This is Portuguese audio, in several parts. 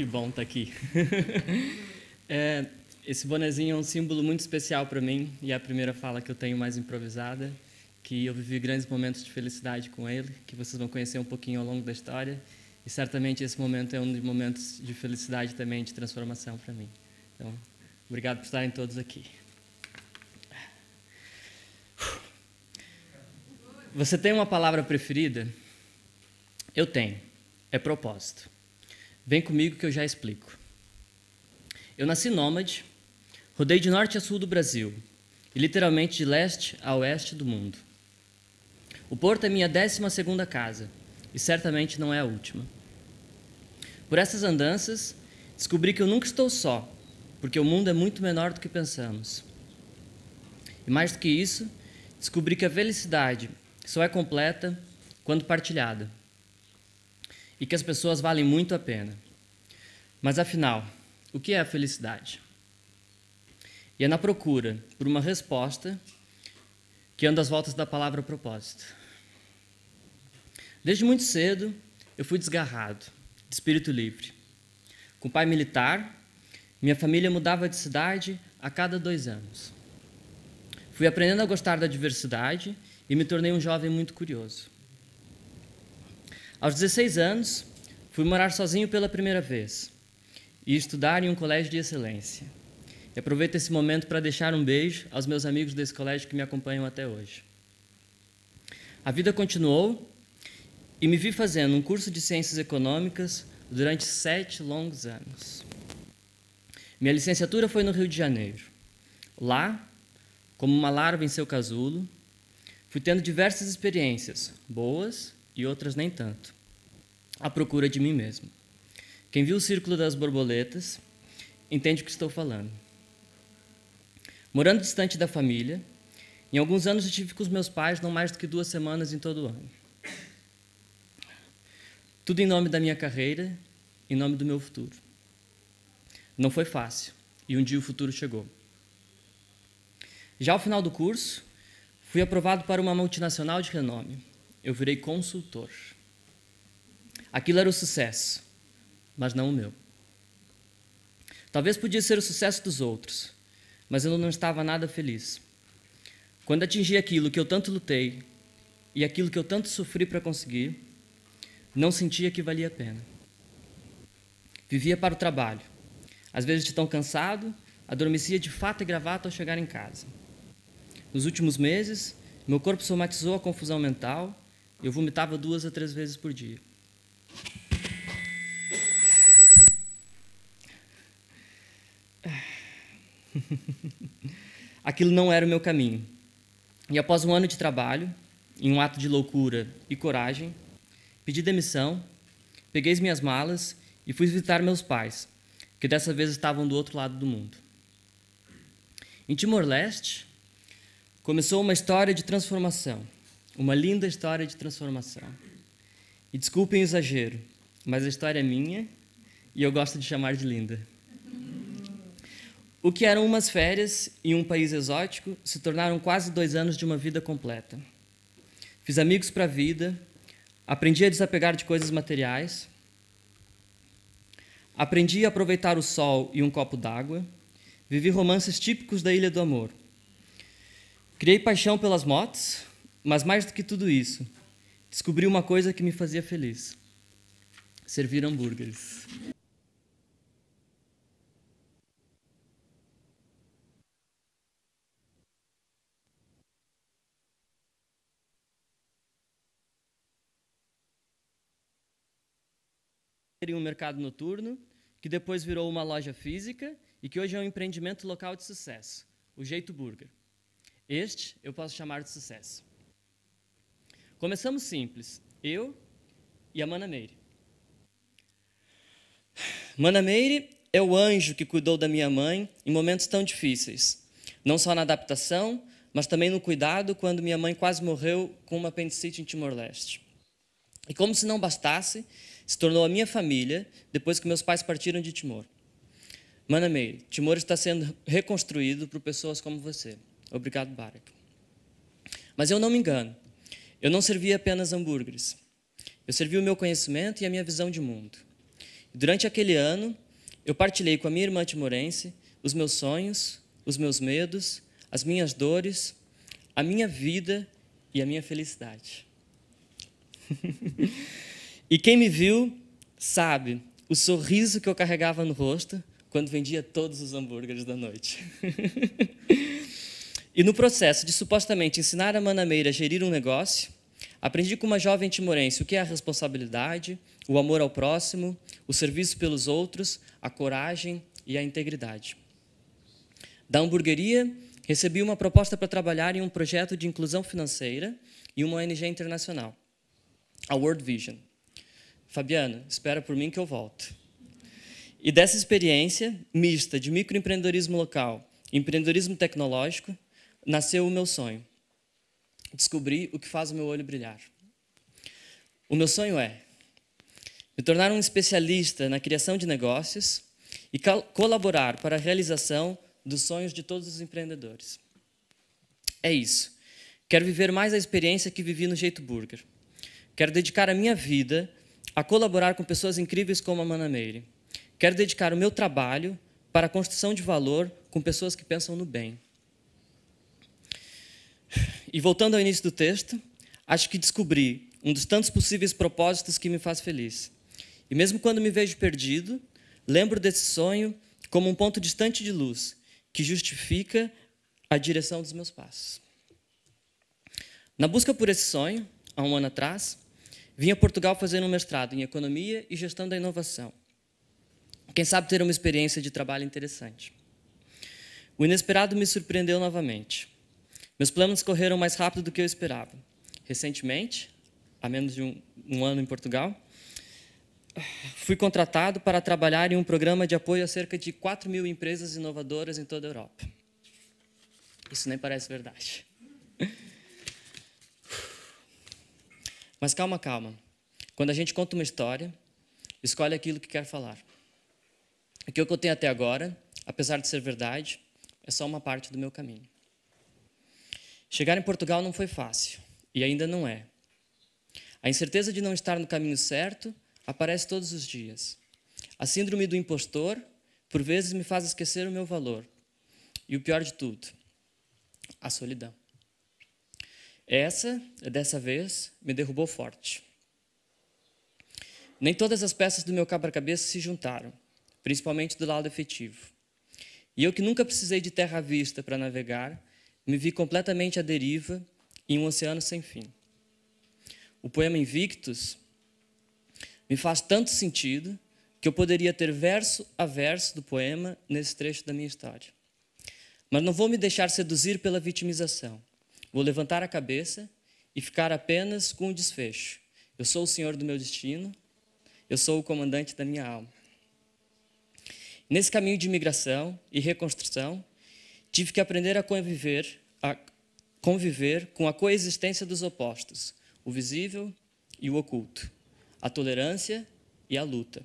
Que bom estar tá aqui. é, esse bonezinho é um símbolo muito especial para mim e é a primeira fala que eu tenho mais improvisada, que eu vivi grandes momentos de felicidade com ele, que vocês vão conhecer um pouquinho ao longo da história. E certamente esse momento é um dos momentos de felicidade também, de transformação para mim. Então, obrigado por estarem todos aqui. Você tem uma palavra preferida? Eu tenho. É propósito. Vem comigo que eu já explico. Eu nasci nômade, rodei de norte a sul do Brasil e literalmente de leste a oeste do mundo. O Porto é minha décima segunda casa e certamente não é a última. Por essas andanças, descobri que eu nunca estou só, porque o mundo é muito menor do que pensamos. E mais do que isso, descobri que a felicidade só é completa quando partilhada e que as pessoas valem muito a pena. Mas afinal, o que é a felicidade? E é na procura por uma resposta que ando às voltas da palavra propósito. Desde muito cedo, eu fui desgarrado, de espírito livre. Com pai militar, minha família mudava de cidade a cada dois anos. Fui aprendendo a gostar da diversidade e me tornei um jovem muito curioso. Aos 16 anos, fui morar sozinho pela primeira vez e estudar em um colégio de excelência. E aproveito esse momento para deixar um beijo aos meus amigos desse colégio que me acompanham até hoje. A vida continuou e me vi fazendo um curso de ciências econômicas durante sete longos anos. Minha licenciatura foi no Rio de Janeiro. Lá, como uma larva em seu casulo, fui tendo diversas experiências, boas e outras nem tanto. A procura de mim mesmo. Quem viu o Círculo das Borboletas entende o que estou falando. Morando distante da família, em alguns anos eu tive com os meus pais não mais do que duas semanas em todo o ano. Tudo em nome da minha carreira, em nome do meu futuro. Não foi fácil, e um dia o futuro chegou. Já ao final do curso, fui aprovado para uma multinacional de renome eu virei consultor. Aquilo era o sucesso, mas não o meu. Talvez podia ser o sucesso dos outros, mas eu não estava nada feliz. Quando atingi aquilo que eu tanto lutei e aquilo que eu tanto sofri para conseguir, não sentia que valia a pena. Vivia para o trabalho. Às vezes de tão cansado, adormecia de fato e gravata ao chegar em casa. Nos últimos meses, meu corpo somatizou a confusão mental eu vomitava duas a três vezes por dia. Aquilo não era o meu caminho. E após um ano de trabalho, em um ato de loucura e coragem, pedi demissão, peguei as minhas malas e fui visitar meus pais, que dessa vez estavam do outro lado do mundo. Em Timor-Leste, começou uma história de transformação. Uma linda história de transformação. E desculpem o exagero, mas a história é minha e eu gosto de chamar de linda. O que eram umas férias em um país exótico se tornaram quase dois anos de uma vida completa. Fiz amigos para a vida, aprendi a desapegar de coisas materiais, aprendi a aproveitar o sol e um copo d'água, vivi romances típicos da Ilha do Amor. Criei paixão pelas motos, mas mais do que tudo isso, descobri uma coisa que me fazia feliz: servir hambúrgueres. Em um mercado noturno, que depois virou uma loja física e que hoje é um empreendimento local de sucesso, o Jeito Burger. Este eu posso chamar de sucesso. Começamos simples. Eu e a Mana Meire. Mana Meire é o anjo que cuidou da minha mãe em momentos tão difíceis. Não só na adaptação, mas também no cuidado quando minha mãe quase morreu com uma apendicite em Timor-Leste. E como se não bastasse, se tornou a minha família depois que meus pais partiram de Timor. Mana Meire, Timor está sendo reconstruído por pessoas como você. Obrigado, Barak. Mas eu não me engano. Eu não servia apenas hambúrgueres. Eu servi o meu conhecimento e a minha visão de mundo. Durante aquele ano, eu partilhei com a minha irmã timorense os meus sonhos, os meus medos, as minhas dores, a minha vida e a minha felicidade. e quem me viu sabe o sorriso que eu carregava no rosto quando vendia todos os hambúrgueres da noite. E no processo de supostamente ensinar a Manameira a gerir um negócio, aprendi com uma jovem timorense o que é a responsabilidade, o amor ao próximo, o serviço pelos outros, a coragem e a integridade. Da hamburgueria, recebi uma proposta para trabalhar em um projeto de inclusão financeira e uma ONG internacional, a World Vision. Fabiano, espera por mim que eu volto. E dessa experiência mista de microempreendedorismo local, empreendedorismo tecnológico, nasceu o meu sonho. Descobri o que faz o meu olho brilhar. O meu sonho é me tornar um especialista na criação de negócios e colaborar para a realização dos sonhos de todos os empreendedores. É isso. Quero viver mais a experiência que vivi no Jeito Burger. Quero dedicar a minha vida a colaborar com pessoas incríveis como a Mana Meire. Quero dedicar o meu trabalho para a construção de valor com pessoas que pensam no bem. E voltando ao início do texto, acho que descobri um dos tantos possíveis propósitos que me faz feliz. E mesmo quando me vejo perdido, lembro desse sonho como um ponto distante de luz que justifica a direção dos meus passos. Na busca por esse sonho, há um ano atrás, vim a Portugal fazer um mestrado em Economia e Gestão da Inovação. Quem sabe ter uma experiência de trabalho interessante. O inesperado me surpreendeu novamente. Meus planos correram mais rápido do que eu esperava. Recentemente, há menos de um, um ano em Portugal, fui contratado para trabalhar em um programa de apoio a cerca de 4 mil empresas inovadoras em toda a Europa. Isso nem parece verdade. Mas calma, calma. Quando a gente conta uma história, escolhe aquilo que quer falar. Aquilo que eu tenho até agora, apesar de ser verdade, é só uma parte do meu caminho. Chegar em Portugal não foi fácil e ainda não é. A incerteza de não estar no caminho certo aparece todos os dias. A síndrome do impostor, por vezes, me faz esquecer o meu valor. E o pior de tudo, a solidão. Essa, dessa vez, me derrubou forte. Nem todas as peças do meu quebra-cabeça se juntaram, principalmente do lado efetivo. E eu que nunca precisei de terra à vista para navegar, me vi completamente à deriva em um oceano sem fim. O poema Invictus me faz tanto sentido que eu poderia ter verso a verso do poema nesse trecho da minha história. Mas não vou me deixar seduzir pela vitimização. Vou levantar a cabeça e ficar apenas com o desfecho. Eu sou o senhor do meu destino, eu sou o comandante da minha alma. Nesse caminho de migração e reconstrução, tive que aprender a conviver, a conviver com a coexistência dos opostos, o visível e o oculto, a tolerância e a luta,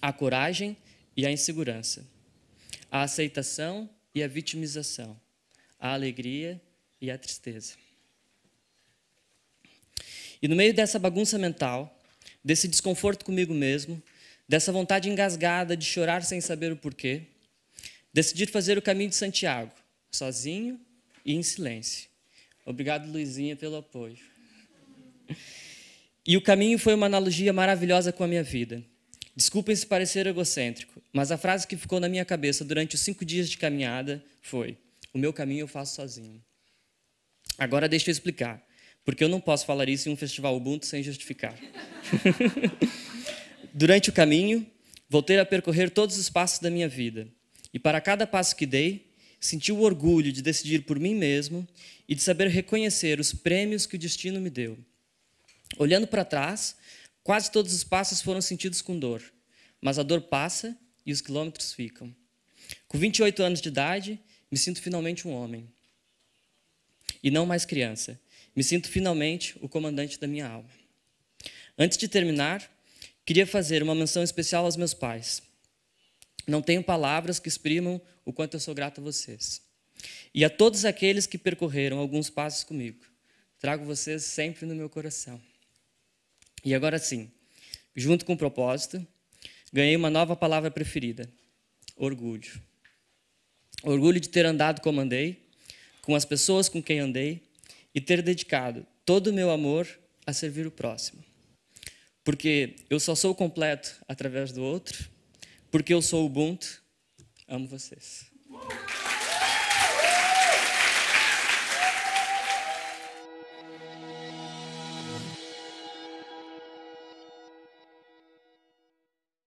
a coragem e a insegurança, a aceitação e a vitimização, a alegria e a tristeza. E no meio dessa bagunça mental, desse desconforto comigo mesmo, dessa vontade engasgada de chorar sem saber o porquê, Decidi fazer o caminho de Santiago, sozinho e em silêncio. Obrigado, Luizinha, pelo apoio. E o caminho foi uma analogia maravilhosa com a minha vida. Desculpem se parecer egocêntrico, mas a frase que ficou na minha cabeça durante os cinco dias de caminhada foi: O meu caminho eu faço sozinho. Agora deixa eu explicar, porque eu não posso falar isso em um festival Ubuntu sem justificar. durante o caminho, voltei a percorrer todos os passos da minha vida e para cada passo que dei, senti o orgulho de decidir por mim mesmo e de saber reconhecer os prêmios que o destino me deu. Olhando para trás, quase todos os passos foram sentidos com dor, mas a dor passa e os quilômetros ficam. Com 28 anos de idade, me sinto finalmente um homem. E não mais criança. Me sinto finalmente o comandante da minha alma. Antes de terminar, queria fazer uma menção especial aos meus pais. Não tenho palavras que exprimam o quanto eu sou grato a vocês. E a todos aqueles que percorreram alguns passos comigo, trago vocês sempre no meu coração. E agora sim, junto com o propósito, ganhei uma nova palavra preferida: orgulho. Orgulho de ter andado como andei, com as pessoas com quem andei e ter dedicado todo o meu amor a servir o próximo. Porque eu só sou completo através do outro porque eu sou o Ubuntu, amo vocês.